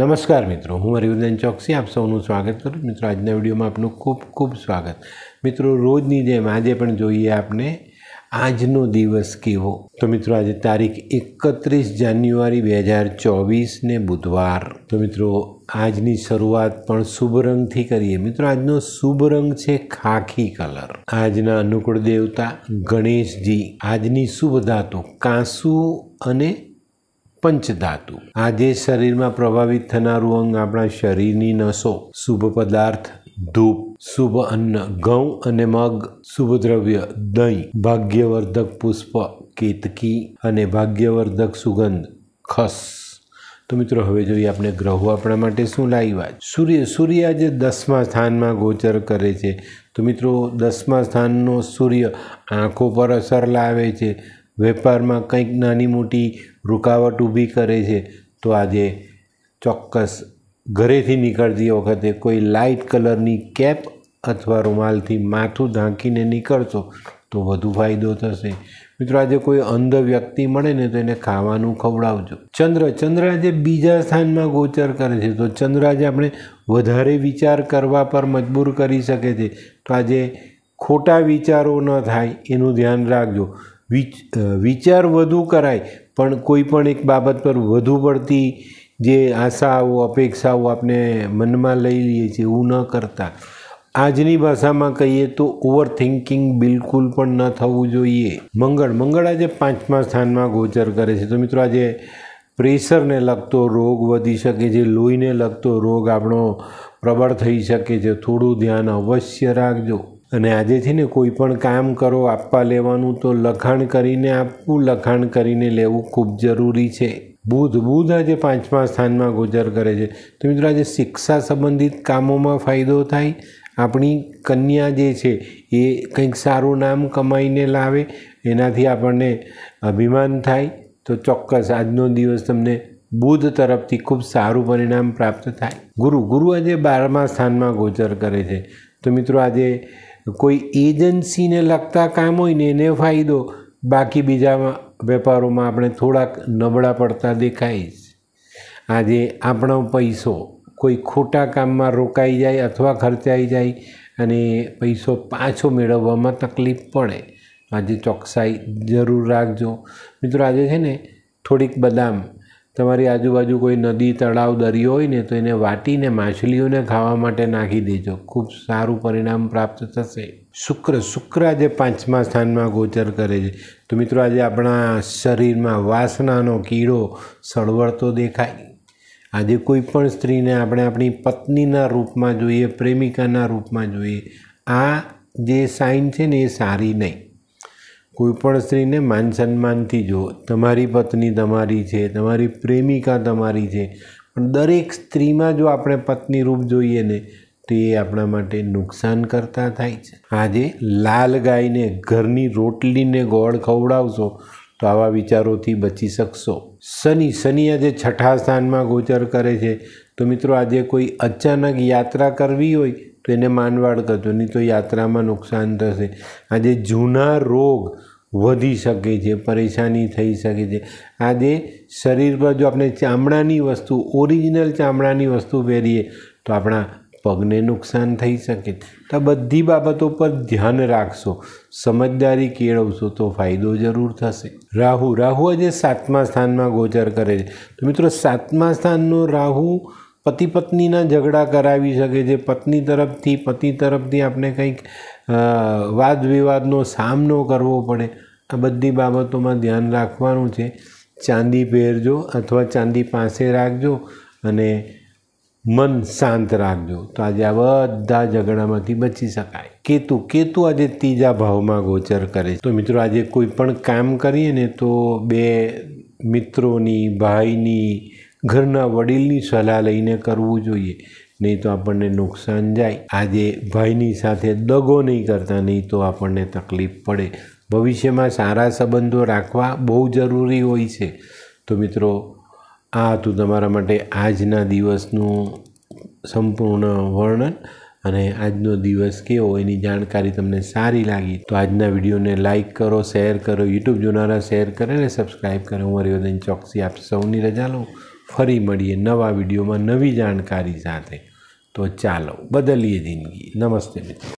નમસ્કાર મિત્રો હું હરિવર્ધન ચોકસી આપ સૌનું સ્વાગત કરું મિત્રો આજના વિડીયોમાં આપનું ખૂબ ખૂબ સ્વાગત મિત્રો રોજની જેમ આજે પણ જોઈએ આપને આજનો દિવસ કેવો તો મિત્રો આજે તારીખ એકત્રીસ જાન્યુઆરી બે હજાર ચોવીસને બુધવાર તો મિત્રો આજની શરૂઆત પણ શુભ રંગથી કરીએ મિત્રો આજનો શુભ રંગ છે ખાખી કલર આજના અનુકૂળ દેવતા ગણેશજી આજની શુભ ધાતુ કાંસુ અને પંચધાતુ આજે શરીરમાં પ્રભાવિત થનારું અંગ આપણા શરીરની નસો શુભ પદાર્થ ધૂપ શુભ અન્ન ઘઉં અને મગ શુભ દ્રવ્ય દહીં ભાગ્યવર્ધક પુષ્પ કેતકી અને ભાગ્યવર્ધક સુગંધ ખસ તો મિત્રો હવે જોઈએ આપણે ગ્રહો આપણા માટે શું લાવ્યા સૂર્ય સૂર્ય આજે દસમા સ્થાનમાં ગોચર કરે છે તો મિત્રો દસમા સ્થાનનો સૂર્ય આંખો પર અસર લાવે છે વેપારમાં કંઈક નાની મોટી રૂકાવટ ઊભી કરે છે તો આજે ચોક્કસ ઘરેથી નીકળતી વખતે કોઈ લાઇટ કલરની કેપ અથવા રૂમાલથી માથું ઢાંકીને નીકળશો તો વધુ ફાયદો થશે મિત્રો આજે કોઈ અંધ વ્યક્તિ મળે ને તો એને ખાવાનું ખવડાવજો ચંદ્ર ચંદ્ર આજે બીજા સ્થાનમાં ગોચર કરે છે તો ચંદ્ર આજે આપણે વધારે વિચાર કરવા પર મજબૂર કરી શકે છે તો આજે ખોટા વિચારો ન થાય એનું ધ્યાન રાખજો વિચાર વધુ કરાય પણ કોઈ પણ એક બાબત પર વધુ પડતી જે આશાઓ અપેક્ષાઓ આપણે મનમાં લઈ લઈએ છીએ એવું ન કરતા આજની ભાષામાં કહીએ તો ઓવર થિંકિંગ બિલકુલ પણ ન થવું જોઈએ મંગળ મંગળ આજે પાંચમા સ્થાનમાં ગોચર કરે છે તો મિત્રો આજે પ્રેશરને લગતો રોગ વધી શકે છે લોહીને લગતો રોગ આપણો પ્રબળ થઈ શકે છે થોડું ધ્યાન અવશ્ય રાખજો અને આજેથી ને કોઈ પણ કામ કરો આપવા લેવાનું તો લખાણ કરીને આપવું લખાણ કરીને લેવું ખૂબ જરૂરી છે બુધ બુધ આજે પાંચમા સ્થાનમાં ગોચર કરે છે તો મિત્રો આજે શિક્ષા સંબંધિત કામોમાં ફાયદો થાય આપણી કન્યા જે છે એ કંઈક સારું નામ કમાઈને લાવે એનાથી આપણને અભિમાન થાય તો ચોક્કસ આજનો દિવસ તમને બુધ તરફથી ખૂબ સારું પરિણામ પ્રાપ્ત થાય ગુરુ ગુરુ આજે બારમા સ્થાનમાં ગોચર કરે છે તો મિત્રો આજે કોઈ એજન્સીને લગતા કામ હોય ને એને ફાયદો બાકી બીજા વેપારોમાં આપણે થોડાક નબળા પડતા દેખાય છે આજે આપણો પૈસો કોઈ ખોટા કામમાં રોકાઈ જાય અથવા ખર્ચાઈ જાય અને પૈસો પાછો મેળવવામાં તકલીફ પડે આજે ચોકસાઈ જરૂર રાખજો મિત્રો આજે છે ને થોડીક બદામ તમારી આજુબાજુ કોઈ નદી તળાવ દરિયો હોય ને તો એને વાટીને માછલીઓને ખાવા માટે નાખી દેજો ખૂબ સારું પરિણામ પ્રાપ્ત થશે શુક્ર શુક્ર આજે પાંચમા સ્થાનમાં ગોચર કરે છે તો મિત્રો આજે આપણા શરીરમાં વાસનાનો કીડો સળવડતો દેખાય આજે કોઈ પણ સ્ત્રીને આપણે આપણી પત્નીના રૂપમાં જોઈએ પ્રેમિકાના રૂપમાં જોઈએ આ જે સાઇન છે ને એ સારી નહીં કોઈ પણ સ્ત્રીને માન સન્માનથી જુઓ તમારી પત્ની તમારી છે તમારી પ્રેમિકા તમારી છે પણ દરેક સ્ત્રીમાં જો આપણે પત્ની રૂપ જોઈએ ને તો એ આપણા માટે નુકસાન કરતા થાય છે આજે લાલ ગાયને ઘરની રોટલીને ગોળ ખવડાવશો તો આવા વિચારોથી બચી શકશો શનિ શનિ આજે છઠ્ઠા સ્થાનમાં ગોચર કરે છે તો મિત્રો આજે કોઈ અચાનક યાત્રા કરવી હોય તો એને માંડવાળ કરજો નહીં તો યાત્રામાં નુકસાન થશે આજે જૂના રોગ વધી શકે છે પરેશાની થઈ શકે છે આજે શરીર પર જો આપણે ચામડાની વસ્તુ ઓરિજિનલ ચામડાની વસ્તુ પહેરીએ તો આપણા પગને નુકસાન થઈ શકે તો બધી બાબતો પર ધ્યાન રાખશો સમજદારી કેળવશો તો ફાયદો જરૂર થશે રાહુ રાહુ આજે સાતમા સ્થાનમાં ગોચર કરે છે તો મિત્રો સાતમા સ્થાનનો રાહુ પતિ પત્નીના ઝઘડા કરાવી શકે છે પત્ની તરફથી પતિ તરફથી આપણે કંઈક વાદવિવાદનો સામનો કરવો પડે આ બધી બાબતોમાં ધ્યાન રાખવાનું છે ચાંદી પહેરજો અથવા ચાંદી પાસે રાખજો અને મન શાંત રાખજો તો આજે આ બધા ઝઘડામાંથી બચી શકાય કેતુ કેતુ આજે ત્રીજા ભાવમાં ગોચર કરે છે તો મિત્રો આજે કોઈ પણ કામ કરીએ ને તો બે મિત્રોની ભાઈની ઘરના વડીલની સલાહ લઈને કરવું જોઈએ નહીં તો આપણને નુકસાન જાય આજે ભાઈની સાથે દગો નહીં કરતા નહીં તો આપણને તકલીફ પડે ભવિષ્યમાં સારા સંબંધો રાખવા બહુ જરૂરી હોય છે તો મિત્રો આ હતું તમારા માટે આજના દિવસનું સંપૂર્ણ વર્ણન અને આજનો દિવસ કેવો એની જાણકારી તમને સારી લાગી તો આજના વિડીયોને લાઇક કરો શેર કરો યુટ્યુબ જોનારા શેર કરે ને સબસ્ક્રાઈબ કરો હું હરિવર્ધન ચોકસી આપ સૌની રજા લઉં ફરી મળીએ નવા વિડીયોમાં નવી જાણકારી સાથે તો ચાલો બદલીએ જિંદગી નમસ્તે મિત્રો